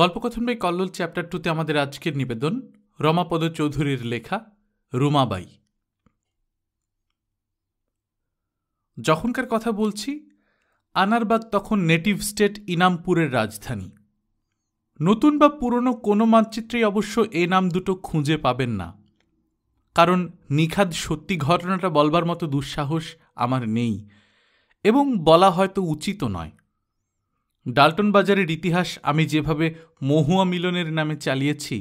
গল্পকথন by Kallol chapter টুতে আমাদের আজকের নিবেদন রমাপদ চৌধুরীর লেখা রুমাবাই যখনকার কথা বলছি আনারবাগ তখন নেটিভ স্টেট ইনামপুরের রাজধানী নতুন বা পুরনো কোনো মানচিত্রেই অবশ্য এ নাম দুটো খুঁজে পাবেন না কারণ নিখাদ সত্যি ঘটনাটা বলবার মতো দুঃসাহস আমার নেই এবং বলা হয়তো উচিত নয় ডালটন বাজারের ইতিহাস আমি যেভাবে মহুয়া মিলনের নামে চালিয়েছি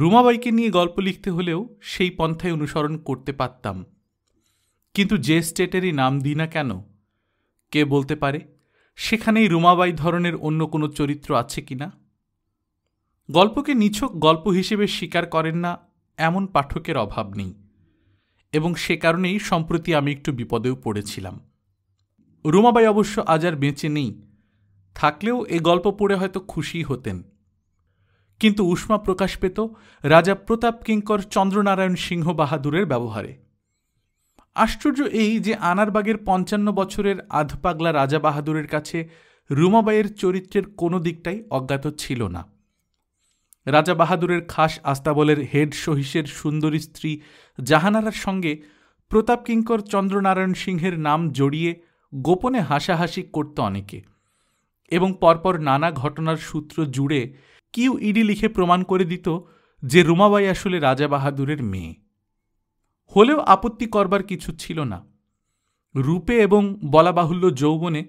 রুমাবাইকে নিয়ে গল্প লিখতে হলেও সেই পন্থায় অনুসরণ করতে পারতাম কিন্তু যে স্টেটেরই নাম দিই না কেন কে বলতে পারে সেখানেই রুমাবাই ধরনের অন্য কোনো চরিত্র আছে কি না গল্পকে নিছক গল্প হিসেবে স্বীকার করেন না এমন পাঠকের অভাব নেই এবং সে কারণেই সম্প্রতি আমি একটু বিপদেও পড়েছিলাম রুমাবাই অবশ্য আজ আর বেঁচে নেই থাকলেও এ গল্প পড়ে হয়তো খুশি হতেন কিন্তু উষ্মা প্রকাশ পেত রাজা প্রতাপ কিঙ্কর চন্দ্রনারায়ণ সিংহ বাহাদুরের ব্যবহারে আশ্চর্য এই যে আনারবাগের পঞ্চান্ন বছরের আধপাগলা রাজা বাহাদুরের কাছে রুমাবাইয়ের চরিত্রের কোনো দিকটাই অজ্ঞাত ছিল না রাজা বাহাদুরের খাস আস্তাবলের হেড সহিসের সুন্দরী স্ত্রী জাহানারার সঙ্গে প্রতাপ কিঙ্কর চন্দ্রনারায়ণ সিংহের নাম জড়িয়ে গোপনে হাসাহাসি করত অনেকে এবং পরপর নানা ঘটনার সূত্র জুড়ে কিউ ইডি লিখে প্রমাণ করে দিত যে রুমাবাই আসলে রাজা বাহাদুরের মেয়ে হলেও আপত্তি করবার কিছু ছিল না রূপে এবং বলা বাহুল্য যৌবনে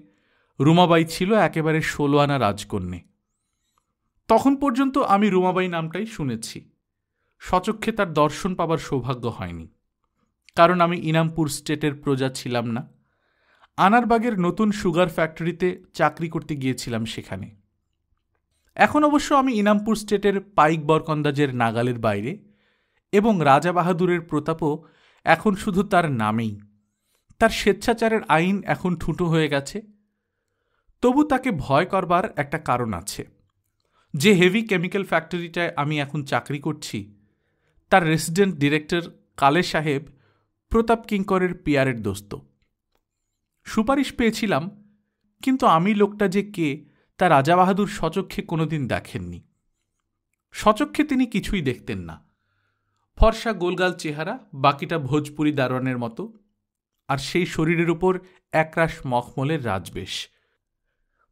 রুমাবাই ছিল একেবারে ষোলো আনা রাজকন্যে তখন পর্যন্ত আমি রুমাবাই নামটাই শুনেছি সচক্ষে তার দর্শন পাবার সৌভাগ্য হয়নি কারণ আমি ইনামপুর স্টেটের প্রজা ছিলাম না আনারবাগের নতুন সুগার ফ্যাক্টরিতে চাকরি করতে গিয়েছিলাম সেখানে এখন অবশ্য আমি ইনামপুর স্টেটের পাইক বরকন্দাজের নাগালের বাইরে এবং রাজা বাহাদুরের প্রতাপও এখন শুধু তার নামেই তার স্বেচ্ছাচারের আইন এখন ঠুঁটো হয়ে গেছে তবু তাকে ভয় করবার একটা কারণ আছে যে হেভি কেমিক্যাল ফ্যাক্টরিটায় আমি এখন চাকরি করছি তার রেসিডেন্ট ডিরেক্টর কালে সাহেব প্রতাপ কিঙ্করের পিয়ারের দোস্ত সুপারিশ পেয়েছিলাম কিন্তু আমি লোকটা যে কে তা রাজা বাহাদুর সচক্ষে কোনোদিন দেখেননি সচক্ষে তিনি কিছুই দেখতেন না ফর্সা গোলগাল চেহারা বাকিটা ভোজপুরি দারোয়ানের মতো আর সেই শরীরের উপর একরাশ মখমলের রাজবেশ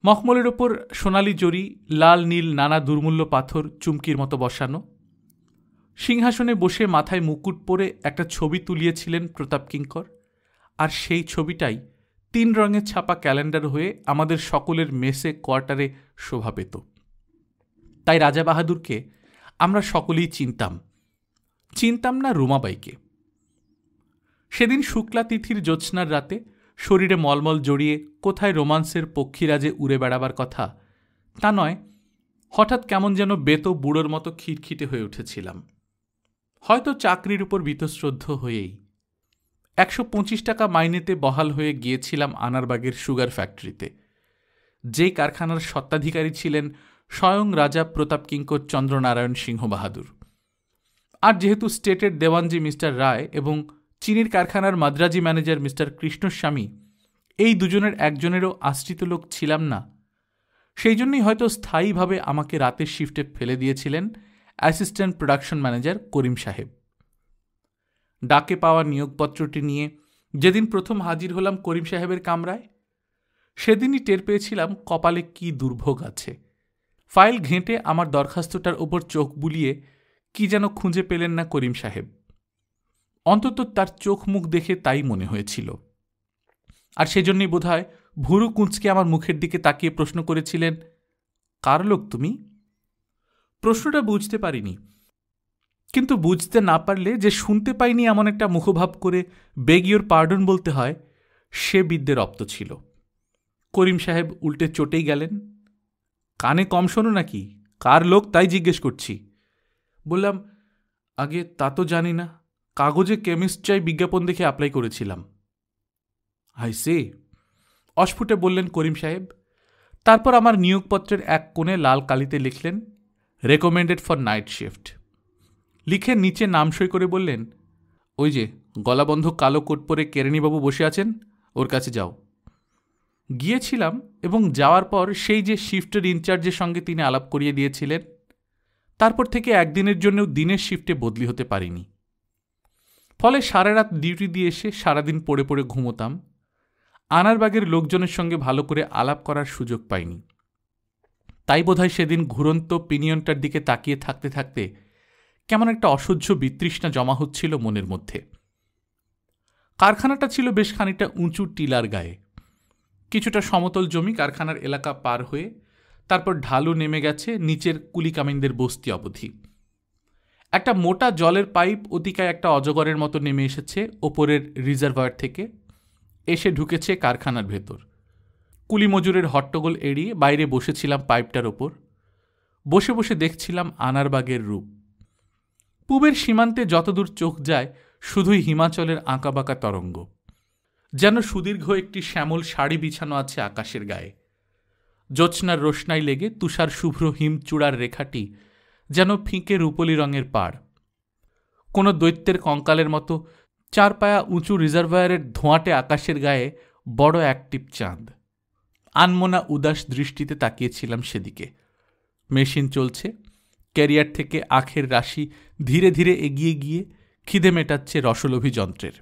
মখমলের ওপর সোনালি জরি লাল নীল নানা দুর্মূল্য পাথর চুমকির মতো বসানো সিংহাসনে বসে মাথায় মুকুট পরে একটা ছবি তুলিয়েছিলেন প্রতাপ কিঙ্কর আর সেই ছবিটাই তিন রঙের ছাপা ক্যালেন্ডার হয়ে আমাদের সকলের মেসে কোয়ার্টারে শোভা পেত তাই রাজা বাহাদুরকে আমরা সকলেই চিনতাম চিনতাম না রুমাবাইকে সেদিন শুক্লা তিথির জ্যোৎস্নার রাতে শরীরে মলমল জড়িয়ে কোথায় রোমান্সের পক্ষীরাজে উড়ে বেড়াবার কথা তা নয় হঠাৎ কেমন যেন বেতো বুড়োর মতো খিটখিটে হয়ে উঠেছিলাম হয়তো চাকরির উপর বীতশ্রদ্ধ হয়েই একশো পঁচিশ টাকা মাইনেতে বহাল হয়ে গিয়েছিলাম আনারবাগের সুগার ফ্যাক্টরিতে যে কারখানার সত্ত্বাধিকারী ছিলেন স্বয়ং রাজা প্রতাপ কিঙ্কর চন্দ্রনারায়ণ সিংহ বাহাদুর আর যেহেতু স্টেটের দেওয়ানজি মিস্টার রায় এবং চিনির কারখানার মাদ্রাজি ম্যানেজার মিস্টার কৃষ্ণস্বামী এই দুজনের একজনেরও আশ্রিত লোক ছিলাম না সেই জন্যই হয়তো স্থায়ীভাবে আমাকে রাতের শিফটে ফেলে দিয়েছিলেন অ্যাসিস্ট্যান্ট প্রোডাকশন ম্যানেজার করিম সাহেব ডাকে পাওয়া নিয়োগপত্রটি নিয়ে যেদিন প্রথম হাজির হলাম করিম সাহেবের কামরায় সেদিনই টের পেয়েছিলাম কপালে কি দুর্ভোগ আছে ফাইল ঘেঁটে আমার দরখাস্তটার ওপর চোখ বুলিয়ে কি যেন খুঁজে পেলেন না করিম সাহেব অন্তত তার চোখ মুখ দেখে তাই মনে হয়েছিল আর সেজন্যই বোধ হয় ভুরু কুঁচকে আমার মুখের দিকে তাকিয়ে প্রশ্ন করেছিলেন কার লোক তুমি প্রশ্নটা বুঝতে পারিনি কিন্তু বুঝতে না পারলে যে শুনতে পাইনি এমন একটা মুখভাব করে বেগিওর পার্ডন বলতে হয় সে বিদ্যে রপ্ত ছিল করিম সাহেব উল্টে চটেই গেলেন কানে কম শোনো নাকি কার লোক তাই জিজ্ঞেস করছি বললাম আগে তা তো জানি না কাগজে কেমিস্ট চাই বিজ্ঞাপন দেখে অ্যাপ্লাই করেছিলাম হাই সে অস্ফুটে বললেন করিম সাহেব তারপর আমার নিয়োগপত্রের এক কোণে লাল কালিতে লিখলেন রেকমেন্ডেড ফর নাইট শিফট লিখে নিচে নাম সই করে বললেন ওই যে গলাবন্ধ কালো কোট পরে কেরানিবাবু বসে আছেন ওর কাছে যাও গিয়েছিলাম এবং যাওয়ার পর সেই যে শিফটের ইনচার্জের সঙ্গে তিনি আলাপ করিয়ে দিয়েছিলেন তারপর থেকে একদিনের জন্যও দিনের শিফটে বদলি হতে পারিনি ফলে সারা রাত ডিউটি দিয়ে এসে সারাদিন পড়ে পড়ে ঘুমোতাম আনারবাগের লোকজনের সঙ্গে ভালো করে আলাপ করার সুযোগ পাইনি তাই বোধহয় সেদিন ঘুরন্ত পিনিয়নটার দিকে তাকিয়ে থাকতে থাকতে কেমন একটা অসহ্য বিতৃষ্ণা জমা হচ্ছিল মনের মধ্যে কারখানাটা ছিল বেশ খানিকটা উঁচু টিলার গায়ে কিছুটা সমতল জমি কারখানার এলাকা পার হয়ে তারপর ঢালু নেমে গেছে নিচের কুলিকামিনদের বস্তি অবধি একটা মোটা জলের পাইপ অতিকায় একটা অজগরের মতো নেমে এসেছে ওপরের রিজার্ভয়ার থেকে এসে ঢুকেছে কারখানার ভেতর কুলি মজুরের হট্টগোল এড়িয়ে বাইরে বসেছিলাম পাইপটার ওপর বসে বসে দেখছিলাম আনারবাগের রূপ পূবের সীমান্তে যতদূর চোখ যায় শুধুই হিমাচলের আঁকাবাঁকা তরঙ্গ যেন সুদীর্ঘ একটি শ্যামল শাড়ি বিছানো আছে আকাশের গায়ে জোৎস্নার রোশনাই লেগে তুষার শুভ্র হিমচূড়ার রেখাটি যেন ফিঁকে রূপলি রঙের পাড় কোনো দৈত্যের কঙ্কালের মতো চার পায়া উঁচু রিজার্ভায়ারের ধোঁয়াটে আকাশের গায়ে বড় একটিপ চাঁদ আনমোনা উদাস দৃষ্টিতে তাকিয়েছিলাম সেদিকে মেশিন চলছে ক্যারিয়ার থেকে আখের রাশি ধীরে ধীরে এগিয়ে গিয়ে খিদে মেটাচ্ছে রসলভি যন্ত্রের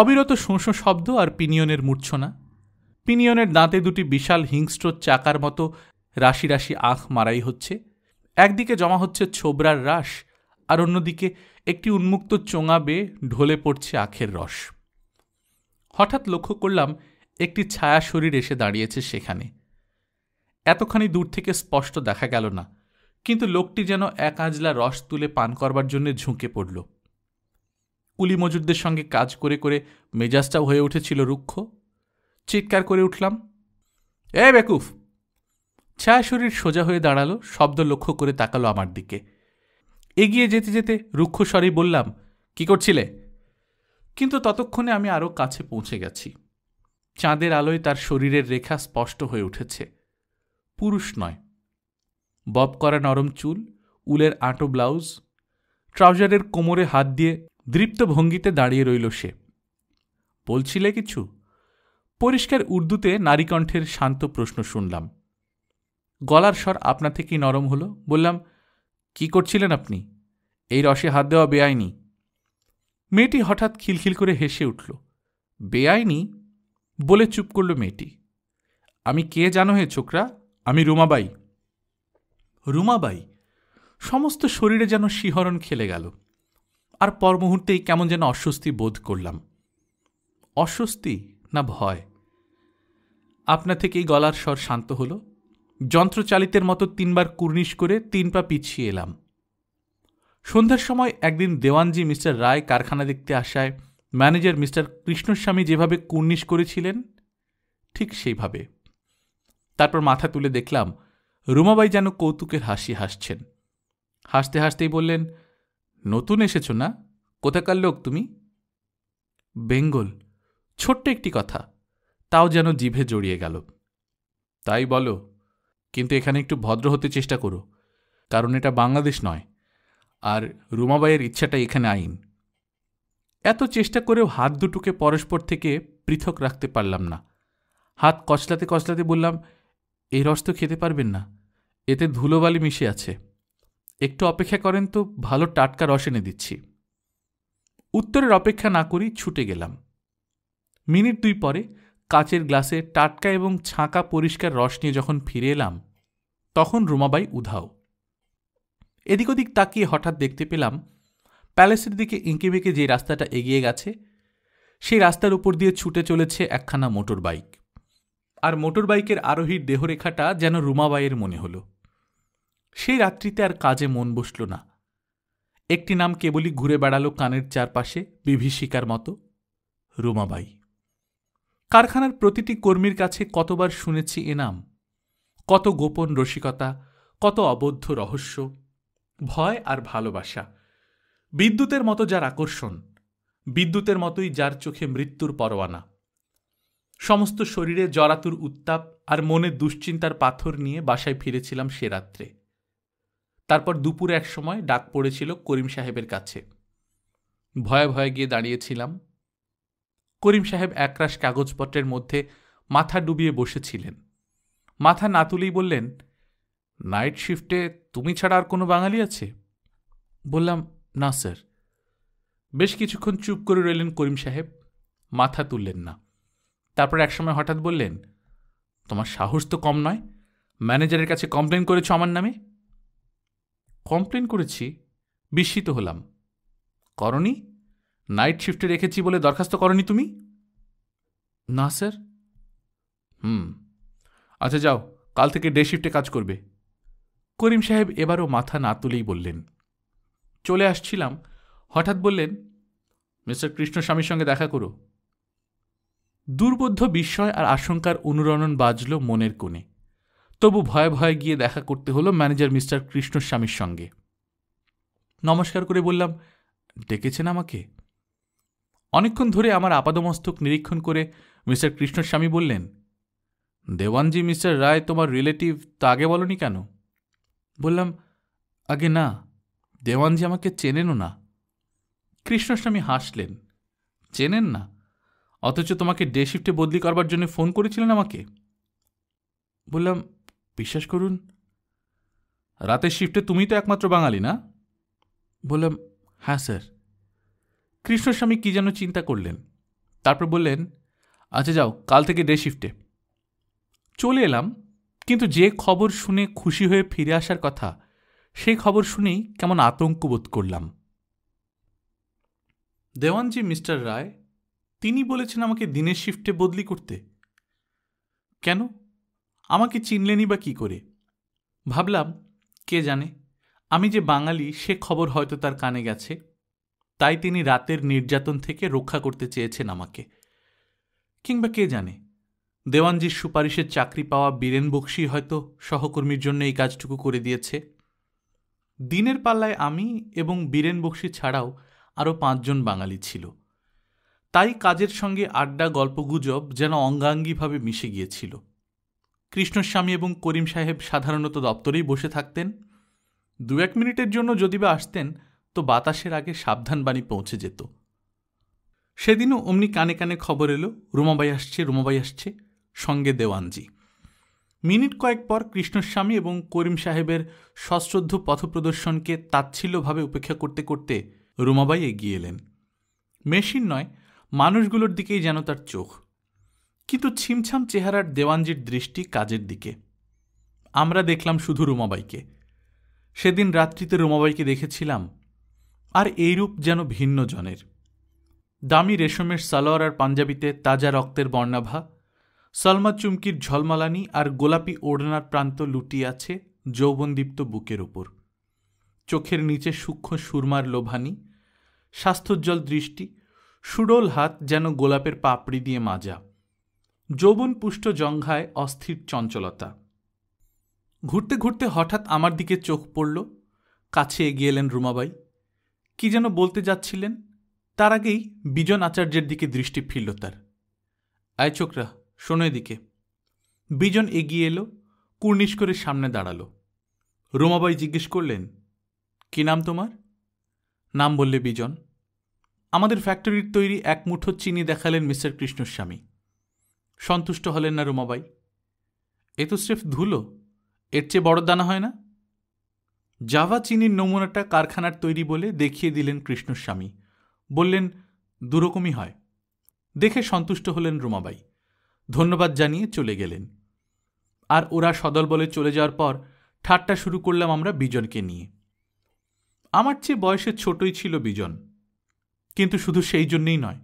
অবিরত শোঁসো শব্দ আর পিনিয়নের মূর্ছনা পিনিয়নের দাঁতে দুটি বিশাল হিংস্র চাকার মতো রাশি রাশি আখ মারাই হচ্ছে একদিকে জমা হচ্ছে ছোবরার রাস আর অন্যদিকে একটি উন্মুক্ত চোঙা বেয়ে ঢলে পড়ছে আখের রস হঠাৎ লক্ষ্য করলাম একটি ছায়া শরীর এসে দাঁড়িয়েছে সেখানে এতখানি দূর থেকে স্পষ্ট দেখা গেল না কিন্তু লোকটি যেন এক আঁজলা রস তুলে পান করবার জন্য ঝুঁকে পড়ল কুলি মজুরদের সঙ্গে কাজ করে করে মেজাজটাও হয়ে উঠেছিল রুক্ষ চিৎকার করে উঠলাম এ বেকুফ ছায়া শরীর সোজা হয়ে দাঁড়ালো শব্দ লক্ষ্য করে তাকালো আমার দিকে এগিয়ে যেতে যেতে রুক্ষ স্বরে বললাম কি করছিলে কিন্তু ততক্ষণে আমি আরও কাছে পৌঁছে গেছি চাঁদের আলোয় তার শরীরের রেখা স্পষ্ট হয়ে উঠেছে পুরুষ নয় বব করা নরম চুল উলের আঁটো ব্লাউজ ট্রাউজারের কোমরে হাত দিয়ে দৃপ্ত ভঙ্গিতে দাঁড়িয়ে রইল সে বলছিলে কিছু পরিষ্কার উর্দুতে নারীকণ্ঠের শান্ত প্রশ্ন শুনলাম গলার স্বর আপনা থেকেই নরম হলো বললাম কি করছিলেন আপনি এই রসে হাত দেওয়া বেআইনি মেয়েটি হঠাৎ খিলখিল করে হেসে উঠল বেআইনি বলে চুপ করল মেয়েটি আমি কে জানো হে ছোকরা আমি রুমাবাই রুমাবাই সমস্ত শরীরে যেন শিহরণ খেলে গেল আর পর মুহূর্তেই কেমন যেন অস্বস্তি বোধ করলাম অস্বস্তি না ভয় আপনা থেকেই গলার স্বর শান্ত হল যন্ত্রচালিতের মতো তিনবার কুর্নিশ করে তিন পা পিছিয়ে এলাম সন্ধ্যার সময় একদিন দেওয়ানজি মিস্টার রায় কারখানা দেখতে আসায় ম্যানেজার মিস্টার কৃষ্ণস্বামী যেভাবে কুর্নিশ করেছিলেন ঠিক সেইভাবে তারপর মাথা তুলে দেখলাম রুমাবাই যেন কৌতুকের হাসি হাসছেন হাসতে হাসতেই বললেন নতুন এসেছ না কোথাকার লোক তুমি বেঙ্গল ছোট্ট একটি কথা তাও যেন জিভে জড়িয়ে গেল তাই বলো কিন্তু এখানে একটু ভদ্র হতে চেষ্টা করো কারণ এটা বাংলাদেশ নয় আর রুমাবাইয়ের ইচ্ছাটা এখানে আইন এত চেষ্টা করেও হাত দুটোকে পরস্পর থেকে পৃথক রাখতে পারলাম না হাত কচলাতে কচলাতে বললাম এই রস তো খেতে পারবেন না এতে ধুলোবালি মিশে আছে একটু অপেক্ষা করেন তো ভালো টাটকা রস এনে দিচ্ছি উত্তরের অপেক্ষা না করি ছুটে গেলাম মিনিট দুই পরে কাচের গ্লাসে টাটকা এবং ছাঁকা পরিষ্কার রস নিয়ে যখন ফিরে এলাম তখন রুমাবাই উধাও এদিক ওদিক তাকিয়ে হঠাৎ দেখতে পেলাম প্যালেসের দিকে এঁকে বেঁকে যে রাস্তাটা এগিয়ে গেছে সেই রাস্তার উপর দিয়ে ছুটে চলেছে একখানা মোটর বাইক আর মোটর বাইকের আরোহীর দেহরেখাটা যেন রুমাবাইয়ের মনে হলো সেই রাত্রিতে আর কাজে মন বসল না একটি নাম কেবলই ঘুরে বেড়ালো কানের চারপাশে বিভীষিকার মতো রুমাবাই কারখানার প্রতিটি কর্মীর কাছে কতবার শুনেছি এ নাম কত গোপন রসিকতা কত অবদ্ধ রহস্য ভয় আর ভালোবাসা বিদ্যুতের মতো যার আকর্ষণ বিদ্যুতের মতোই যার চোখে মৃত্যুর পরোয়ানা সমস্ত শরীরে জরাতুর উত্তাপ আর মনে দুশ্চিন্তার পাথর নিয়ে বাসায় ফিরেছিলাম সে রাত্রে তারপর দুপুরে এক সময় ডাক পড়েছিল করিম সাহেবের কাছে ভয়ে ভয়ে গিয়ে দাঁড়িয়েছিলাম করিম সাহেব একরাশ কাগজপত্রের মধ্যে মাথা ডুবিয়ে বসেছিলেন মাথা না তুলেই বললেন নাইট শিফটে তুমি ছাড়া আর কোনো বাঙালি আছে বললাম না স্যার বেশ কিছুক্ষণ চুপ করে রইলেন করিম সাহেব মাথা তুললেন না তারপর একসময় হঠাৎ বললেন তোমার সাহস তো কম নয় ম্যানেজারের কাছে কমপ্লেন করেছ আমার নামে কমপ্লেন করেছি বিস্মিত হলাম করনি নাইট শিফটে রেখেছি বলে দরখাস্ত করনি তুমি না স্যার হুম আচ্ছা যাও কাল থেকে ডে শিফটে কাজ করবে করিম সাহেব এবারও মাথা না তুলেই বললেন চলে আসছিলাম হঠাৎ বললেন মিস্টার কৃষ্ণস্বামীর সঙ্গে দেখা করো দুর্বোধ্য বিস্ময় আর আশঙ্কার অনুরণন বাজল মনের কোণে তবু ভয়ে ভয়ে গিয়ে দেখা করতে হলো ম্যানেজার মিস্টার কৃষ্ণস্বামীর সঙ্গে নমস্কার করে বললাম ডেকেছেন আমাকে অনেকক্ষণ ধরে আমার আপাদমস্তক নিরীক্ষণ করে মিস্টার কৃষ্ণস্বামী বললেন দেওয়ানজি মিস্টার রায় তোমার রিলেটিভ তা আগে বলনি কেন বললাম আগে না দেওয়ানজি আমাকে চেনেনও না কৃষ্ণস্বামী হাসলেন চেনেন না অথচ তোমাকে ডে শিফটে বদলি করবার জন্য ফোন করেছিলেন আমাকে বললাম বিশ্বাস করুন রাতের শিফটে তুমি তো একমাত্র বাঙালি না বললাম হ্যাঁ স্যার কৃষ্ণস্বামী কী যেন চিন্তা করলেন তারপর বললেন আচ্ছা যাও কাল থেকে ডে শিফটে চলে এলাম কিন্তু যে খবর শুনে খুশি হয়ে ফিরে আসার কথা সেই খবর শুনেই কেমন আতঙ্ক বোধ করলাম দেওয়ানজি মিস্টার রায় তিনি বলেছেন আমাকে দিনের শিফটে বদলি করতে কেন আমাকে চিনলেনি বা কী করে ভাবলাম কে জানে আমি যে বাঙালি সে খবর হয়তো তার কানে গেছে তাই তিনি রাতের নির্যাতন থেকে রক্ষা করতে চেয়েছেন আমাকে কিংবা কে জানে দেওয়ানজির সুপারিশের চাকরি পাওয়া বীরেন বক্সি হয়তো সহকর্মীর জন্য এই কাজটুকু করে দিয়েছে দিনের পাল্লায় আমি এবং বীরেন বক্সি ছাড়াও আরও পাঁচজন বাঙালি ছিল তাই কাজের সঙ্গে আড্ডা গল্পগুজব যেন অঙ্গাঙ্গিভাবে মিশে গিয়েছিল কৃষ্ণস্বামী এবং করিম সাহেব সাধারণত দপ্তরেই বসে থাকতেন দু এক মিনিটের জন্য যদি বা আসতেন তো বাতাসের আগে সাবধানবাণী পৌঁছে যেত সেদিনও অমনি কানে কানে খবর এলো রুমাবাই আসছে রুমাবাই আসছে সঙ্গে দেওয়ানজি মিনিট কয়েক পর কৃষ্ণস্বামী এবং করিম সাহেবের সশ্রদ্ধ পথপ্রদর্শনকে তাচ্ছিল্যভাবে উপেক্ষা করতে করতে রুমাবাই এগিয়ে এলেন মেশিন নয় মানুষগুলোর দিকেই যেন তার চোখ কিন্তু ছিমছাম চেহারার দেওয়ানজির দৃষ্টি কাজের দিকে আমরা দেখলাম শুধু রুমাবাইকে সেদিন রাত্রিতে রুমাবাইকে দেখেছিলাম আর এইরূপ যেন ভিন্ন জনের দামি রেশমের সালোয়ার আর পাঞ্জাবিতে তাজা রক্তের বর্ণাভা সলমা চুমকির ঝলমালানি আর গোলাপি ওড়নার প্রান্ত লুটি আছে যৌবনদীপ্ত বুকের ওপর চোখের নিচে সূক্ষ্ম সুরমার লোভানি স্বাস্থ্যোজ্জ্বল দৃষ্টি সুডোল হাত যেন গোলাপের পাপড়ি দিয়ে মাজা যৌবনপুষ্ট জঙ্ঘায় অস্থির চঞ্চলতা ঘুরতে ঘুরতে হঠাৎ আমার দিকে চোখ পড়ল কাছে এগিয়ে এলেন রুমাবাই কি যেন বলতে যাচ্ছিলেন তার আগেই বিজন আচার্যের দিকে দৃষ্টি ফিরল তার আয় চোখরা শোনো এদিকে বিজন এগিয়ে এলো কুর্নিশ করে সামনে দাঁড়ালো রুমাবাই জিজ্ঞেস করলেন কি নাম তোমার নাম বললে বিজন আমাদের ফ্যাক্টরির তৈরি এক মুঠো চিনি দেখালেন মিস্টার কৃষ্ণস্বামী সন্তুষ্ট হলেন না রুমাবাই এ তো স্রেফ ধুলো এর চেয়ে বড় দানা হয় না জাভা চিনির নমুনাটা কারখানার তৈরি বলে দেখিয়ে দিলেন কৃষ্ণস্বামী বললেন দুরকমই হয় দেখে সন্তুষ্ট হলেন রুমাবাই ধন্যবাদ জানিয়ে চলে গেলেন আর ওরা সদল বলে চলে যাওয়ার পর ঠাট্টা শুরু করলাম আমরা বিজনকে নিয়ে আমার চেয়ে বয়সে ছোটই ছিল বিজন কিন্তু শুধু সেই জন্যেই নয়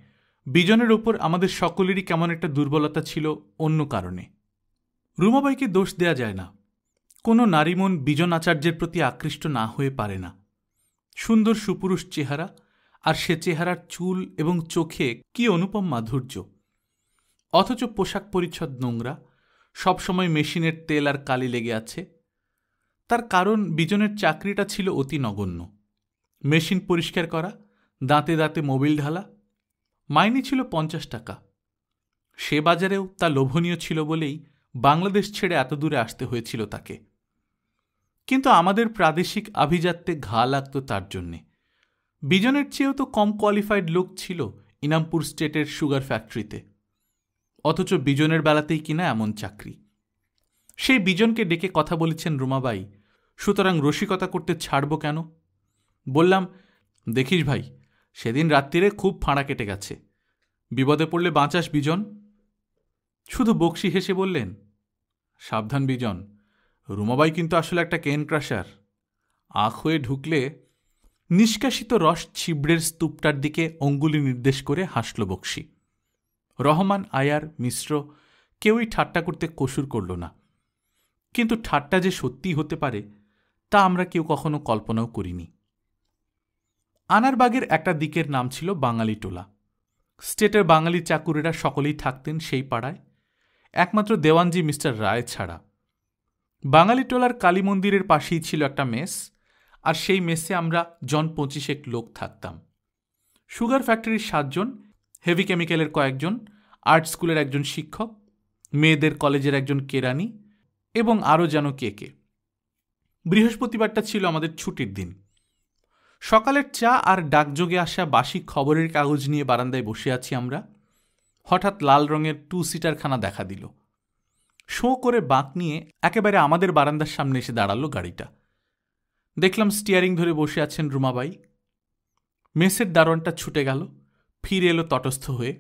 বিজনের ওপর আমাদের সকলেরই কেমন একটা দুর্বলতা ছিল অন্য কারণে রুমাবাইকে দোষ দেয়া যায় না কোনো নারী মন বিজন আচার্যের প্রতি আকৃষ্ট না হয়ে পারে না সুন্দর সুপুরুষ চেহারা আর সে চেহারার চুল এবং চোখে কি অনুপম মাধুর্য অথচ পোশাক পরিচ্ছদ নোংরা সবসময় মেশিনের তেল আর কালি লেগে আছে তার কারণ বিজনের চাকরিটা ছিল অতি নগণ্য মেশিন পরিষ্কার করা দাঁতে দাঁতে মোবিল ঢালা মাইনে ছিল পঞ্চাশ টাকা সে বাজারেও তা লোভনীয় ছিল বলেই বাংলাদেশ ছেড়ে এত দূরে আসতে হয়েছিল তাকে কিন্তু আমাদের প্রাদেশিক আভিজাত্যে ঘা লাগত তার জন্যে বিজনের চেয়েও তো কম কোয়ালিফাইড লোক ছিল ইনামপুর স্টেটের সুগার ফ্যাক্টরিতে অথচ বিজনের বেলাতেই কিনা এমন চাকরি সেই বিজনকে ডেকে কথা বলেছেন রুমাবাই সুতরাং রসিকতা করতে ছাড়ব কেন বললাম দেখিস ভাই সেদিন রাত্রিরে খুব ফাঁড়া কেটে গেছে বিপদে পড়লে বাঁচাস বিজন শুধু বক্সি হেসে বললেন সাবধান বিজন রুমাবাই কিন্তু আসলে একটা কেন ক্রাশার আখ হয়ে ঢুকলে নিষ্কাশিত রস ছিবড়ের স্তূপটার দিকে অঙ্গুলি নির্দেশ করে হাসল বক্সি রহমান আয়ার মিশ্র কেউই ঠাট্টা করতে কসুর করল না কিন্তু ঠাট্টা যে সত্যি হতে পারে তা আমরা কেউ কখনো কল্পনাও করিনি আনারবাগের একটা দিকের নাম ছিল বাঙালি টোলা স্টেটের বাঙালি চাকুরিরা সকলেই থাকতেন সেই পাড়ায় একমাত্র দেওয়ানজি মিস্টার রায় ছাড়া বাঙালি টোলার কালী মন্দিরের পাশেই ছিল একটা মেস আর সেই মেসে আমরা জন পঁচিশেক লোক থাকতাম সুগার ফ্যাক্টরির সাতজন হেভি কেমিক্যালের কয়েকজন আর্ট স্কুলের একজন শিক্ষক মেয়েদের কলেজের একজন কেরানি এবং আরও যেন কে কে বৃহস্পতিবারটা ছিল আমাদের ছুটির দিন সকালের চা আর ডাকযোগে আসা বাসি খবরের কাগজ নিয়ে বারান্দায় বসে আছি আমরা হঠাৎ লাল রঙের টু সিটার খানা দেখা দিল শো করে বাঁক নিয়ে একেবারে আমাদের বারান্দার সামনে এসে দাঁড়ালো গাড়িটা দেখলাম স্টিয়ারিং ধরে বসে আছেন রুমাবাই মেসের দারোয়ানটা ছুটে গেল ফিরে এলো তটস্থ হয়ে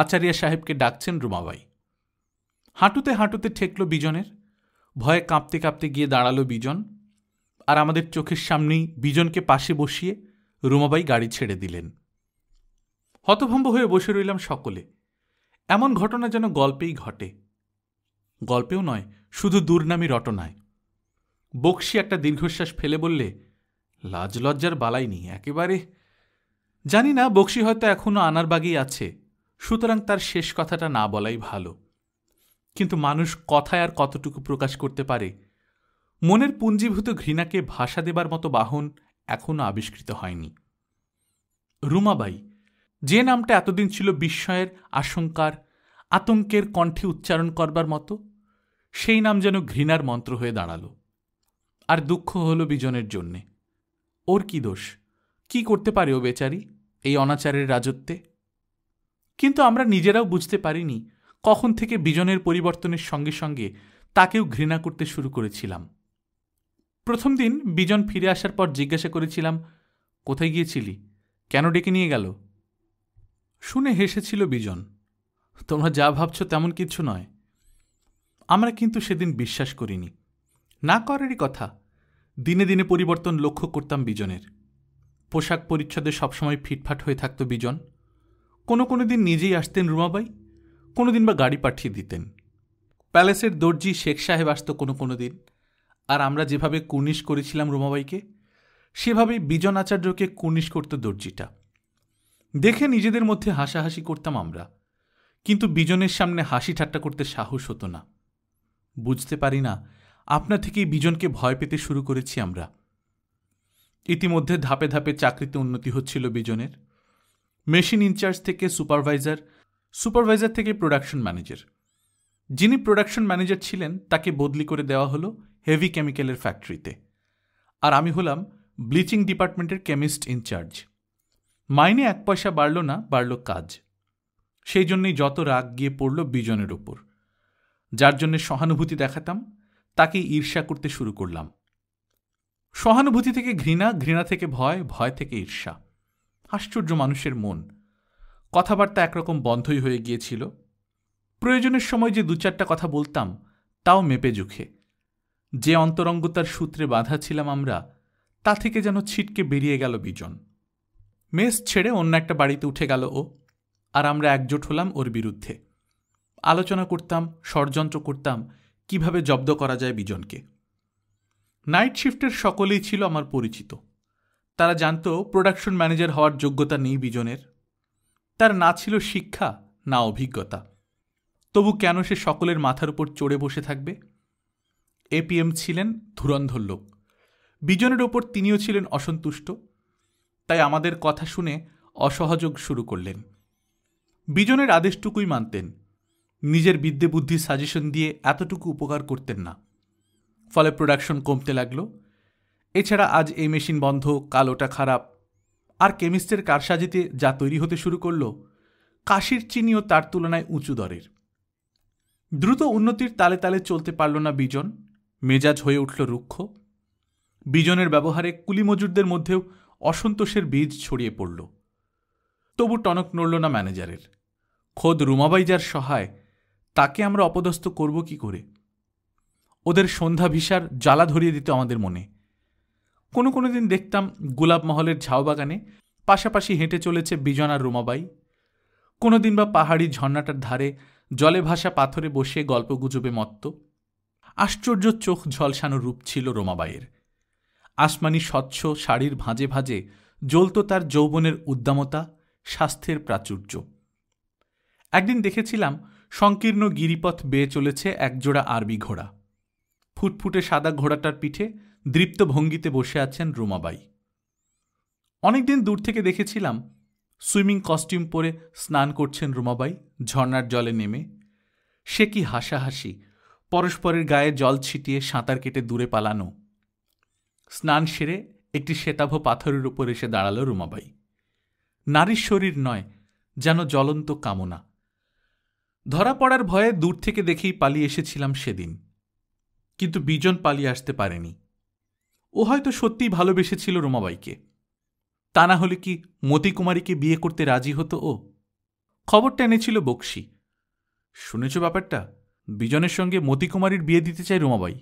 আচারিয়া সাহেবকে ডাকছেন রুমাবাই হাঁটুতে হাঁটুতে ঠেকল বিজনের ভয়ে কাঁপতে কাঁপতে গিয়ে দাঁড়ালো বিজন আর আমাদের চোখের সামনেই বিজনকে পাশে বসিয়ে রুমাবাই গাড়ি ছেড়ে দিলেন হতভম্ব হয়ে বসে রইলাম সকলে এমন ঘটনা যেন গল্পেই ঘটে গল্পেও নয় শুধু দুর্নামি রটনায় বক্সি একটা দীর্ঘশ্বাস ফেলে বললে লাজ লজ্জার বালাই নেই একেবারে জানি না বক্সি হয়তো এখনও বাগেই আছে সুতরাং তার শেষ কথাটা না বলাই ভালো কিন্তু মানুষ কথায় আর কতটুকু প্রকাশ করতে পারে মনের পুঞ্জীভূত ঘৃণাকে ভাষা দেবার মতো বাহন এখনও আবিষ্কৃত হয়নি রুমাবাই যে নামটা এতদিন ছিল বিস্ময়ের আশঙ্কার আতঙ্কের কণ্ঠে উচ্চারণ করবার মতো সেই নাম যেন ঘৃণার মন্ত্র হয়ে দাঁড়াল আর দুঃখ হল বিজনের জন্যে ওর কি দোষ কি করতে পারে ও বেচারি এই অনাচারের রাজত্বে কিন্তু আমরা নিজেরাও বুঝতে পারিনি কখন থেকে বিজনের পরিবর্তনের সঙ্গে সঙ্গে তাকেও ঘৃণা করতে শুরু করেছিলাম প্রথম দিন বিজন ফিরে আসার পর জিজ্ঞাসা করেছিলাম কোথায় গিয়েছিলি কেন ডেকে নিয়ে গেল শুনে হেসেছিল বিজন তোমরা যা ভাবছ তেমন কিছু নয় আমরা কিন্তু সেদিন বিশ্বাস করিনি না করারই কথা দিনে দিনে পরিবর্তন লক্ষ্য করতাম বিজনের পোশাক পরিচ্ছদে সবসময় ফিটফাট হয়ে থাকত বিজন কোনো কোনো দিন নিজেই আসতেন রুমাবাই কোনো দিন বা গাড়ি পাঠিয়ে দিতেন প্যালেসের দর্জি শেখ সাহেব আসত কোনো কোনো দিন আর আমরা যেভাবে কুর্নিশ করেছিলাম রুমাবাইকে সেভাবে বিজন আচার্যকে কুর্নিশ করত দর্জিটা দেখে নিজেদের মধ্যে হাসাহাসি করতাম আমরা কিন্তু বিজনের সামনে হাসি ঠাট্টা করতে সাহস হতো না বুঝতে পারি না আপনা থেকেই বিজনকে ভয় পেতে শুরু করেছি আমরা ইতিমধ্যে ধাপে ধাপে চাকরিতে উন্নতি হচ্ছিল বিজনের মেশিন ইনচার্জ থেকে সুপারভাইজার সুপারভাইজার থেকে প্রোডাকশন ম্যানেজার যিনি প্রোডাকশন ম্যানেজার ছিলেন তাকে বদলি করে দেওয়া হলো হেভি কেমিক্যালের ফ্যাক্টরিতে আর আমি হলাম ব্লিচিং ডিপার্টমেন্টের কেমিস্ট ইনচার্জ মাইনে এক পয়সা বাড়ল না বাড়ল কাজ সেই জন্যেই যত রাগ গিয়ে পড়ল বিজনের ওপর যার জন্যে সহানুভূতি দেখাতাম তাকে ঈর্ষা করতে শুরু করলাম সহানুভূতি থেকে ঘৃণা ঘৃণা থেকে ভয় ভয় থেকে ঈর্ষা আশ্চর্য মানুষের মন কথাবার্তা একরকম বন্ধই হয়ে গিয়েছিল প্রয়োজনের সময় যে দু চারটা কথা বলতাম তাও মেপে জুখে যে অন্তরঙ্গতার সূত্রে বাধা ছিলাম আমরা তা থেকে যেন ছিটকে বেরিয়ে গেল বিজন মেস ছেড়ে অন্য একটা বাড়িতে উঠে গেল ও আর আমরা একজোট হলাম ওর বিরুদ্ধে আলোচনা করতাম ষড়যন্ত্র করতাম কিভাবে জব্দ করা যায় বিজনকে নাইট শিফটের সকলেই ছিল আমার পরিচিত তারা জানত প্রোডাকশন ম্যানেজার হওয়ার যোগ্যতা নেই বিজনের তার না ছিল শিক্ষা না অভিজ্ঞতা তবু কেন সে সকলের মাথার উপর চড়ে বসে থাকবে এপিএম ছিলেন ধুরন্ধর লোক বিজনের ওপর তিনিও ছিলেন অসন্তুষ্ট তাই আমাদের কথা শুনে অসহযোগ শুরু করলেন বিজনের আদেশটুকুই মানতেন নিজের বিদ্যে বুদ্ধি সাজেশন দিয়ে এতটুকু উপকার করতেন না ফলে প্রোডাকশন কমতে লাগল এছাড়া আজ এই মেশিন বন্ধ কালোটা খারাপ আর কেমিস্টের কারসাজিতে যা তৈরি হতে শুরু করল কাশির চিনিও তার তুলনায় উঁচু দরের দ্রুত উন্নতির তালে তালে চলতে পারল না বিজন মেজাজ হয়ে উঠল রুক্ষ বিজনের ব্যবহারে কুলিমজুরদের মধ্যেও অসন্তোষের বীজ ছড়িয়ে পড়ল তবু টনক নড়ল না ম্যানেজারের খোদ রুমাবাই যার সহায় তাকে আমরা অপদস্থ করব কি করে ওদের সন্ধ্যা ভিসার জ্বালা ধরিয়ে দিত আমাদের মনে কোনো কোনো দিন দেখতাম গোলাপ মহলের ঝাউবাগানে পাশাপাশি হেঁটে চলেছে বিজন আর রুমাবাই কোনো দিন বা পাহাড়ি ঝর্ণাটার ধারে জলে ভাসা পাথরে বসে গল্পগুজবে মত্ত আশ্চর্য চোখ ঝলসানো রূপ ছিল রোমাবাইয়ের আসমানি স্বচ্ছ শাড়ির ভাঁজে ভাঁজে জ্বলত তার যৌবনের উদ্দামতা স্বাস্থ্যের প্রাচুর্য একদিন দেখেছিলাম সংকীর্ণ গিরিপথ বেয়ে চলেছে একজোড়া আরবি ঘোড়া ফুটফুটে সাদা ঘোড়াটার পিঠে দৃপ্ত ভঙ্গিতে বসে আছেন রোমাবাই অনেকদিন দূর থেকে দেখেছিলাম সুইমিং কস্টিউম পরে স্নান করছেন রোমাবাই ঝর্নার জলে নেমে সে কি হাসাহাসি পরস্পরের গায়ে জল ছিটিয়ে সাঁতার কেটে দূরে পালানো স্নান সেরে একটি শ্বেতাভ পাথরের উপর এসে দাঁড়ালো রুমাবাই নারীর শরীর নয় যেন জ্বলন্ত কামনা ধরা পড়ার ভয়ে দূর থেকে দেখেই পালিয়ে এসেছিলাম সেদিন কিন্তু বিজন পালিয়ে আসতে পারেনি ও হয়তো সত্যিই ভালোবেসেছিল রোমাবাইকে তা না হলে কি মতিকুমারীকে বিয়ে করতে রাজি হতো ও খবরটা এনেছিল বক্সি শুনেছ ব্যাপারটা বিজনের সঙ্গে মতিকুমারীর বিয়ে দিতে চায় রুমাবাই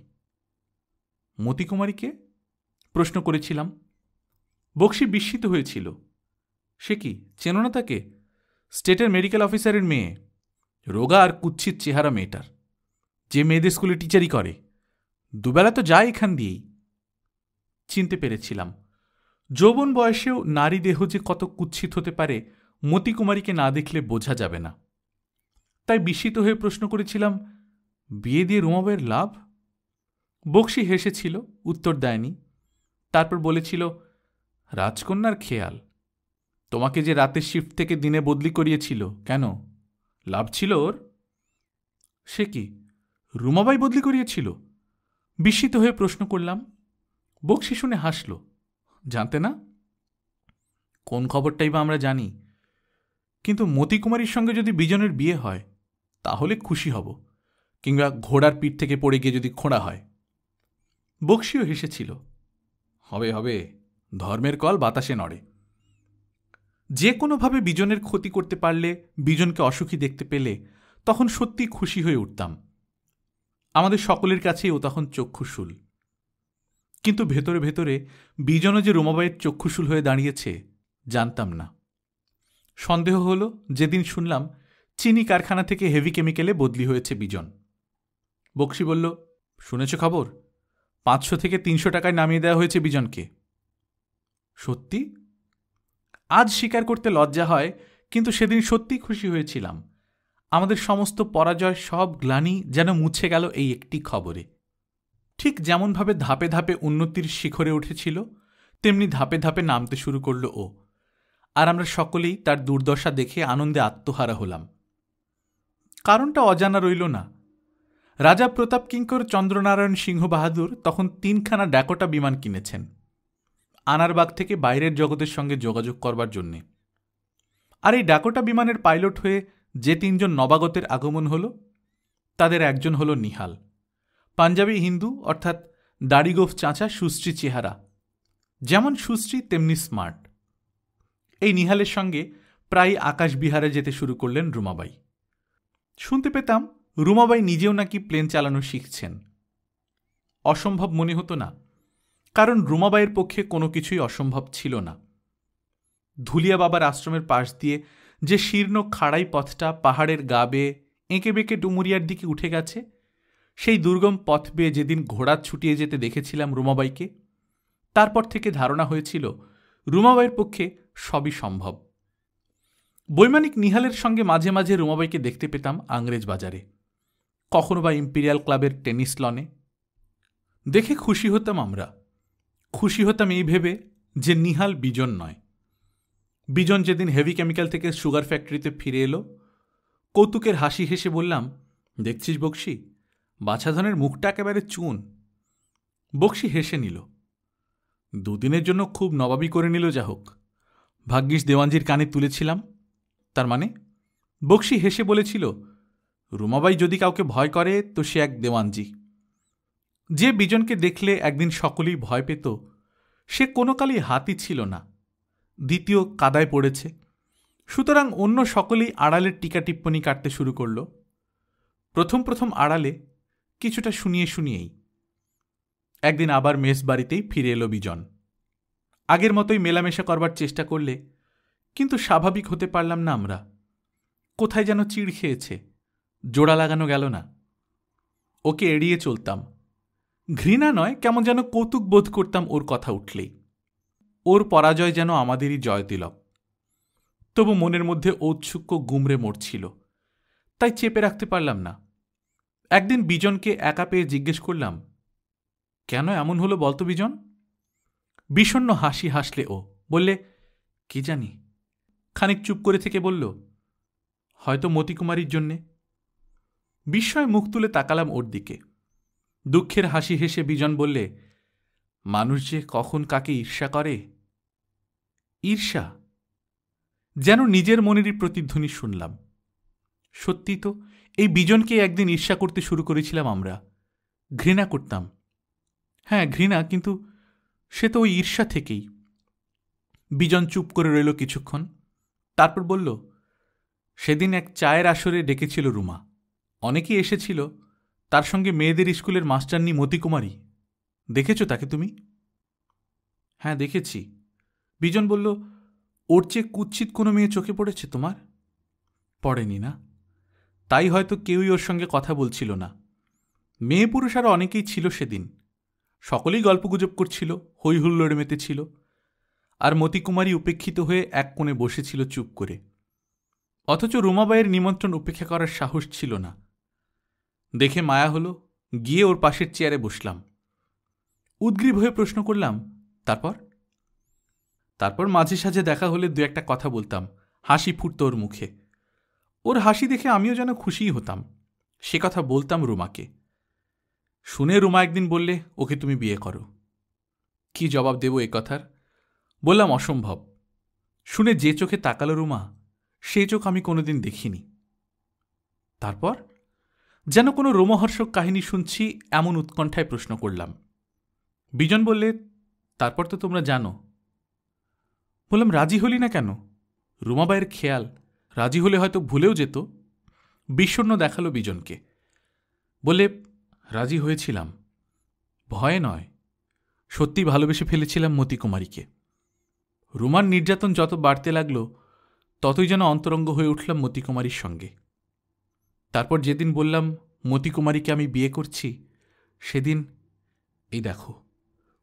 মতিকুমারীকে প্রশ্ন করেছিলাম বক্সি বিস্মিত হয়েছিল সে কি চেন না তাকে স্টেটের মেডিকেল অফিসারের মেয়ে রোগা আর কুচ্ছিত চেহারা মেয়েটার যে মেয়েদের স্কুলে টিচারই করে দুবেলা তো যায় এখান দিয়েই চিনতে পেরেছিলাম যৌবন বয়সেও নারী দেহ যে কত কুচ্ছিত হতে পারে মতিকুমারীকে না দেখলে বোঝা যাবে না তাই বিস্মিত হয়ে প্রশ্ন করেছিলাম বিয়ে দিয়ে রুমাবের লাভ বক্সি হেসেছিল উত্তর দেয়নি তারপর বলেছিল রাজকন্যার খেয়াল তোমাকে যে রাতের শিফট থেকে দিনে বদলি করিয়েছিল কেন লাভ ছিল ওর সে কি রুমাবাই বদলি করিয়েছিল বিস্মিত হয়ে প্রশ্ন করলাম বক্সি শুনে হাসল জানতে না কোন খবরটাই বা আমরা জানি কিন্তু মতিকুমারীর সঙ্গে যদি বিজনের বিয়ে হয় তাহলে খুশি হব কিংবা ঘোড়ার পিঠ থেকে পড়ে গিয়ে যদি খোঁড়া হয় বক্সিও হেসেছিল হবে হবে ধর্মের কল বাতাসে নড়ে যে কোনোভাবে বিজনের ক্ষতি করতে পারলে বিজনকে অসুখী দেখতে পেলে তখন সত্যি খুশি হয়ে উঠতাম আমাদের সকলের কাছেই ও তখন চক্ষুশুল কিন্তু ভেতরে ভেতরে বিজনও যে রোমাবাইয়ের চক্ষুশুল হয়ে দাঁড়িয়েছে জানতাম না সন্দেহ হল যেদিন শুনলাম চিনি কারখানা থেকে হেভি কেমিক্যালে বদলি হয়েছে বিজন বক্সি বলল শুনেছ খবর পাঁচশো থেকে তিনশো টাকায় নামিয়ে দেওয়া হয়েছে বিজনকে সত্যি আজ স্বীকার করতে লজ্জা হয় কিন্তু সেদিন সত্যি খুশি হয়েছিলাম আমাদের সমস্ত পরাজয় সব গ্লানি যেন মুছে গেল এই একটি খবরে ঠিক যেমনভাবে ধাপে ধাপে উন্নতির শিখরে উঠেছিল তেমনি ধাপে ধাপে নামতে শুরু করল ও আর আমরা সকলেই তার দুর্দশা দেখে আনন্দে আত্মহারা হলাম কারণটা অজানা রইল না রাজা প্রতাপ কিঙ্কর চন্দ্রনারায়ণ সিংহ বাহাদুর তখন তিনখানা ড্যাকোটা বিমান কিনেছেন আনারবাগ থেকে বাইরের জগতের সঙ্গে যোগাযোগ করবার জন্যে আর এই ডাকোটা বিমানের পাইলট হয়ে যে তিনজন নবাগতের আগমন হল তাদের একজন হল নিহাল পাঞ্জাবি হিন্দু অর্থাৎ দাড়িগোফ চাঁচা সুশ্রী চেহারা যেমন সুশ্রী তেমনি স্মার্ট এই নিহালের সঙ্গে প্রায় আকাশ বিহারে যেতে শুরু করলেন রুমাবাই শুনতে পেতাম রুমাবাই নিজেও নাকি প্লেন চালানো শিখছেন অসম্ভব মনে হতো না কারণ রুমাবাইয়ের পক্ষে কোনো কিছুই অসম্ভব ছিল না ধুলিয়া বাবার আশ্রমের পাশ দিয়ে যে শীর্ণ খাড়াই পথটা পাহাড়ের গা বেয়ে এঁকে বেঁকে ডুমুরিয়ার দিকে উঠে গেছে সেই দুর্গম পথ বেয়ে যেদিন ঘোড়া ছুটিয়ে যেতে দেখেছিলাম রুমাবাইকে তারপর থেকে ধারণা হয়েছিল রুমাবাইয়ের পক্ষে সবই সম্ভব বৈমানিক নিহালের সঙ্গে মাঝে মাঝে রুমাবাইকে দেখতে পেতাম আংরেজ বাজারে কখনো বা ইম্পিরিয়াল ক্লাবের টেনিস লনে দেখে খুশি হতাম আমরা খুশি হতাম এই ভেবে যে নিহাল বিজন নয় বিজন যেদিন হেভি কেমিক্যাল থেকে সুগার ফ্যাক্টরিতে ফিরে এলো কৌতুকের হাসি হেসে বললাম দেখছিস বক্সি বাছাধনের মুখটা একেবারে চুন বক্সি হেসে নিল দুদিনের জন্য খুব নবাবি করে নিল যা হোক ভাগ্যিস দেওয়ানজির কানে তুলেছিলাম তার মানে বক্সি হেসে বলেছিল রুমাবাই যদি কাউকে ভয় করে তো সে এক দেওয়ানজি যে বিজনকে দেখলে একদিন সকলেই ভয় পেত সে কোনো কালই হাতি ছিল না দ্বিতীয় কাদায় পড়েছে সুতরাং অন্য সকলেই আড়ালের টিকা টিপ্পনি কাটতে শুরু করল প্রথম প্রথম আড়ালে কিছুটা শুনিয়ে শুনিয়েই একদিন আবার মেস বাড়িতেই ফিরে এলো বিজন আগের মতোই মেলামেশা করবার চেষ্টা করলে কিন্তু স্বাভাবিক হতে পারলাম না আমরা কোথায় যেন চিড় খেয়েছে জোড়া লাগানো গেল না ওকে এড়িয়ে চলতাম ঘৃণা নয় কেমন যেন কৌতুক বোধ করতাম ওর কথা উঠলেই ওর পরাজয় যেন আমাদেরই জয় তিলক তবু মনের মধ্যে ঔৎসুক্য গুমরে মরছিল তাই চেপে রাখতে পারলাম না একদিন বিজনকে একা পেয়ে জিজ্ঞেস করলাম কেন এমন হলো বলতো বিজন বিষণ্ন হাসি হাসলে ও বললে কি জানি খানিক চুপ করে থেকে বলল হয়তো মতিকুমারীর জন্যে বিস্ময় মুখ তুলে তাকালাম ওর দিকে দুঃখের হাসি হেসে বিজন বললে মানুষ যে কখন কাকে ঈর্ষা করে ঈর্ষা যেন নিজের মনেরই প্রতিধ্বনি শুনলাম সত্যি তো এই বিজনকে একদিন ঈর্ষা করতে শুরু করেছিলাম আমরা ঘৃণা করতাম হ্যাঁ ঘৃণা কিন্তু সে তো ওই ঈর্ষা থেকেই বিজন চুপ করে রইল কিছুক্ষণ তারপর বলল সেদিন এক চায়ের আসরে ডেকেছিল রুমা অনেকেই এসেছিল তার সঙ্গে মেয়েদের স্কুলের মাস্টারনি মতিকুমারী দেখেছ তাকে তুমি হ্যাঁ দেখেছি বিজন বলল ওর চেয়ে কুচ্ছিত কোনো মেয়ে চোখে পড়েছে তোমার পড়েনি না তাই হয়তো কেউই ওর সঙ্গে কথা বলছিল না মেয়ে পুরুষ আরও অনেকেই ছিল সেদিন সকলেই গল্পগুজব করছিল হৈ মেতে মেতেছিল আর মতিকুমারী উপেক্ষিত হয়ে এক কোণে বসেছিল চুপ করে অথচ রুমাবাইয়ের নিমন্ত্রণ উপেক্ষা করার সাহস ছিল না দেখে মায়া হলো গিয়ে ওর পাশের চেয়ারে বসলাম উদ্গ্রীব হয়ে প্রশ্ন করলাম তারপর তারপর মাঝে সাঝে দেখা হলে দু একটা কথা বলতাম হাসি ফুটত ওর মুখে ওর হাসি দেখে আমিও যেন খুশিই হতাম সে কথা বলতাম রুমাকে শুনে রুমা একদিন বললে ওকে তুমি বিয়ে করো কি জবাব দেব এ কথার বললাম অসম্ভব শুনে যে চোখে তাকালো রুমা সেই চোখ আমি কোনোদিন দেখিনি তারপর যেন কোনো রোমহর্ষক কাহিনী শুনছি এমন উৎকণ্ঠায় প্রশ্ন করলাম বিজন বললে তারপর তো তোমরা জানো বললাম রাজি হলি না কেন রুমাবাইয়ের খেয়াল রাজি হলে হয়তো ভুলেও যেত বিষণ্ন দেখালো বিজনকে বলে রাজি হয়েছিলাম ভয়ে নয় সত্যি ভালোবেসে ফেলেছিলাম মতিকুমারীকে রুমার নির্যাতন যত বাড়তে লাগল ততই যেন অন্তরঙ্গ হয়ে উঠলাম মতিকুমারীর সঙ্গে তারপর যেদিন বললাম মতিকুমারীকে আমি বিয়ে করছি সেদিন এই দেখো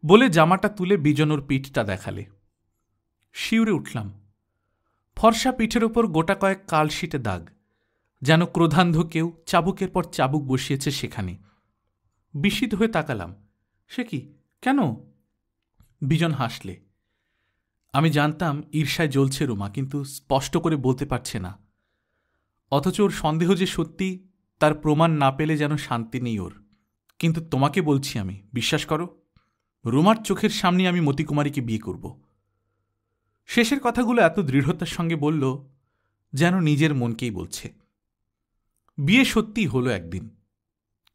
বলে জামাটা তুলে বিজনর পিঠটা দেখালে শিউরে উঠলাম ফর্সা পিঠের ওপর গোটা কয়েক কালশিটে দাগ যেন ক্রোধান্ধ কেউ চাবুকের পর চাবুক বসিয়েছে সেখানে বিস্মিত হয়ে তাকালাম সে কি কেন বিজন হাসলে আমি জানতাম ঈর্ষায় জ্বলছে রোমা কিন্তু স্পষ্ট করে বলতে পারছে না অথচ ওর সন্দেহ যে সত্যি তার প্রমাণ না পেলে যেন শান্তি নেই ওর কিন্তু তোমাকে বলছি আমি বিশ্বাস করো রুমার চোখের সামনে আমি মতিকুমারীকে বিয়ে করব শেষের কথাগুলো এত দৃঢ়তার সঙ্গে বলল যেন নিজের মনকেই বলছে বিয়ে সত্যিই হলো একদিন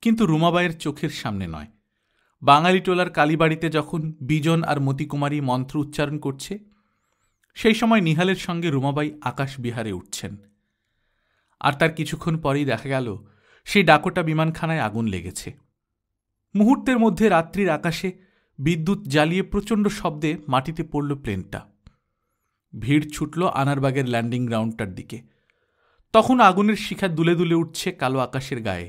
কিন্তু রুমাবাইয়ের চোখের সামনে নয় বাঙালি টোলার কালীবাড়িতে যখন বিজন আর মতিকুমারী মন্ত্র উচ্চারণ করছে সেই সময় নিহালের সঙ্গে রুমাবাই আকাশ বিহারে উঠছেন আর তার কিছুক্ষণ পরেই দেখা গেল সেই ডাকোটা বিমানখানায় আগুন লেগেছে মুহূর্তের মধ্যে রাত্রির আকাশে বিদ্যুৎ জ্বালিয়ে প্রচণ্ড শব্দে মাটিতে পড়ল প্লেনটা ভিড় ছুটল আনারবাগের ল্যান্ডিং গ্রাউন্ডটার দিকে তখন আগুনের শিখা দুলে দুলে উঠছে কালো আকাশের গায়ে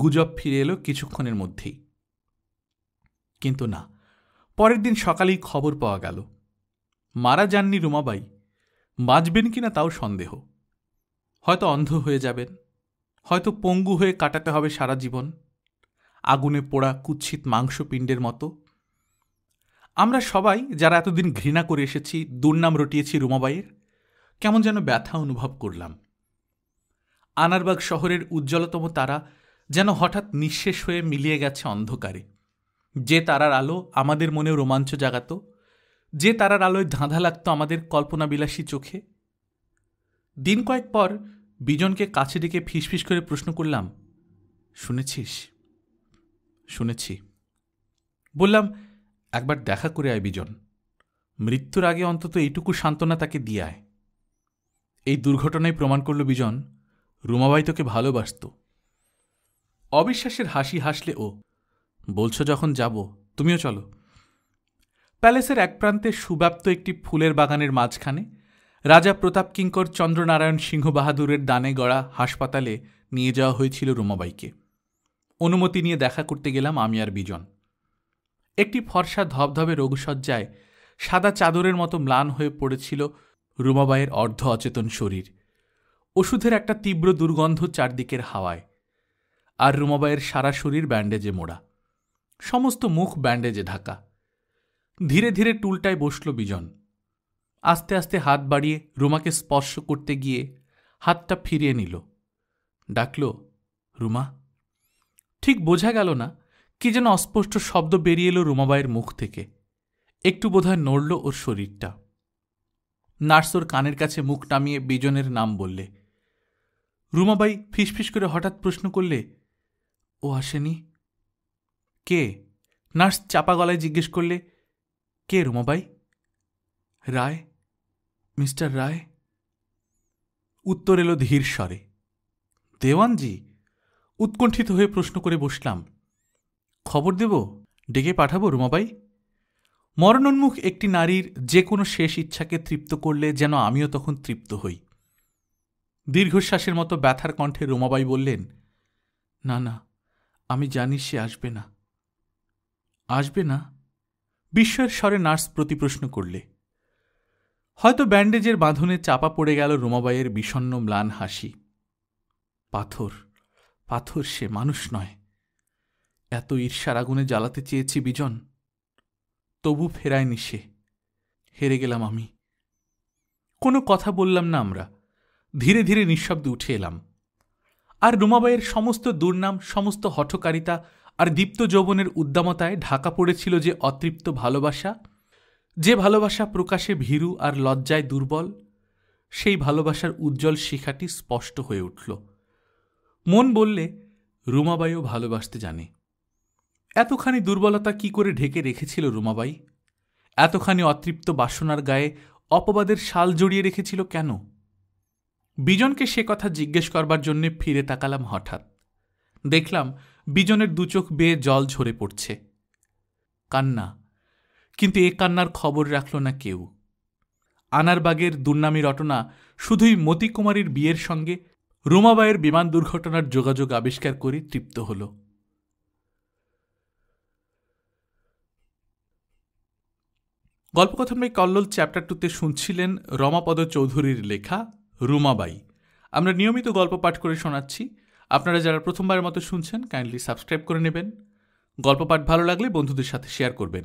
গুজব ফিরে এলো কিছুক্ষণের মধ্যেই কিন্তু না পরের দিন সকালেই খবর পাওয়া গেল মারা যাননি রুমাবাই বাঁচবেন কিনা তাও সন্দেহ হয়তো অন্ধ হয়ে যাবেন হয়তো পঙ্গু হয়ে কাটাতে হবে সারা জীবন আগুনে পোড়া কুচ্ছিত মাংসপিণ্ডের মতো আমরা সবাই যারা এতদিন ঘৃণা করে এসেছি দুর্নাম রটিয়েছি রুমাবাইয়ের কেমন যেন ব্যথা অনুভব করলাম আনারবাগ শহরের উজ্জ্বলতম তারা যেন হঠাৎ নিঃশেষ হয়ে মিলিয়ে গেছে অন্ধকারে যে তারার আলো আমাদের মনে রোমাঞ্চ জাগাত যে তারার আলোয় ধাঁধা লাগতো আমাদের কল্পনাবিলাসী চোখে দিন কয়েক পর বিজনকে কাছে ডেকে ফিসফিস করে প্রশ্ন করলাম শুনেছিস শুনেছি বললাম একবার দেখা করে আয় বিজন মৃত্যুর আগে অন্তত এইটুকু সান্ত্বনা তাকে দিয়ে আয় এই দুর্ঘটনায় প্রমাণ করল বিজন রুমাবাই তোকে ভালোবাসত অবিশ্বাসের হাসি হাসলে ও বলছ যখন যাব তুমিও চলো প্যালেসের এক প্রান্তে সুব্যাপ্ত একটি ফুলের বাগানের মাঝখানে রাজা প্রতাপ কিঙ্কর চন্দ্রনারায়ণ সিংহ বাহাদুরের দানে গড়া হাসপাতালে নিয়ে যাওয়া হয়েছিল রুমাবাইকে অনুমতি নিয়ে দেখা করতে গেলাম আমি আর বিজন একটি ফর্সা ধবধবে রোগসজ্জায় সাদা চাদরের মতো ম্লান হয়ে পড়েছিল রুমাবাইয়ের অর্ধ অচেতন শরীর ওষুধের একটা তীব্র দুর্গন্ধ চারদিকের হাওয়ায় আর রুমাবাইয়ের সারা শরীর ব্যান্ডেজে মোড়া সমস্ত মুখ ব্যান্ডেজে ঢাকা ধীরে ধীরে টুলটায় বসল বিজন আস্তে আস্তে হাত বাড়িয়ে রুমাকে স্পর্শ করতে গিয়ে হাতটা ফিরিয়ে নিল ডাকল রুমা ঠিক বোঝা গেল না কি যেন অস্পষ্ট শব্দ বেরিয়ে এলো রুমাবাইয়ের মুখ থেকে একটু বোধহয় নড়ল ওর শরীরটা নার্স ওর কানের কাছে মুখ নামিয়ে বিজনের নাম বললে রুমাবাই ফিসফিস করে হঠাৎ প্রশ্ন করলে ও আসেনি কে নার্স চাপা গলায় জিজ্ঞেস করলে কে রুমাবাই রায় মিস্টার রায় উত্তর এলো ধীর স্বরে দেওয়ানজি উৎকণ্ঠিত হয়ে প্রশ্ন করে বসলাম খবর দেব ডেকে পাঠাবো রুমাবাই মরণোন্মুখ একটি নারীর যে কোনো শেষ ইচ্ছাকে তৃপ্ত করলে যেন আমিও তখন তৃপ্ত হই দীর্ঘশ্বাসের মতো ব্যথার কণ্ঠে রুমাবাই বললেন না না আমি জানি সে আসবে না আসবে না বিস্ময়ের স্বরে নার্স প্রতিপ্রশ্ন করলে হয়তো ব্যান্ডেজের বাঁধনে চাপা পড়ে গেল রোমাবাইয়ের বিষণ্ন ম্লান হাসি পাথর পাথর সে মানুষ নয় এত ঈর্ষার আগুনে জ্বালাতে চেয়েছি বিজন তবু ফেরায়নি সে হেরে গেলাম আমি কোনো কথা বললাম না আমরা ধীরে ধীরে নিঃশব্দে উঠে এলাম আর রুমাবাইয়ের সমস্ত দুর্নাম সমস্ত হঠকারিতা আর দীপ্ত যৌবনের উদ্দামতায় ঢাকা পড়েছিল যে অতৃপ্ত ভালোবাসা যে ভালোবাসা প্রকাশে ভীরু আর লজ্জায় দুর্বল সেই ভালোবাসার উজ্জ্বল শিখাটি স্পষ্ট হয়ে উঠল মন বললে রুমাবাইও ভালোবাসতে জানে এতখানি দুর্বলতা কি করে ঢেকে রেখেছিল রুমাবাই এতখানি অতৃপ্ত বাসনার গায়ে অপবাদের শাল জড়িয়ে রেখেছিল কেন বিজনকে সে কথা জিজ্ঞেস করবার জন্যে ফিরে তাকালাম হঠাৎ দেখলাম বিজনের দুচোখ বেয়ে জল ঝরে পড়ছে কান্না কিন্তু এ কান্নার খবর রাখল না কেউ আনারবাগের দুর্নামি রটনা শুধুই মতিকুমারীর বিয়ের সঙ্গে রুমাবাইয়ের বিমান দুর্ঘটনার যোগাযোগ আবিষ্কার করে তৃপ্ত হল গল্পকথনবাই কল্লোল চ্যাপ্টার টুতে শুনছিলেন রমাপদ চৌধুরীর লেখা রুমাবাই আমরা নিয়মিত গল্প পাঠ করে শোনাচ্ছি আপনারা যারা প্রথমবারের মতো শুনছেন কাইন্ডলি সাবস্ক্রাইব করে নেবেন গল্প পাঠ ভালো লাগলে বন্ধুদের সাথে শেয়ার করবেন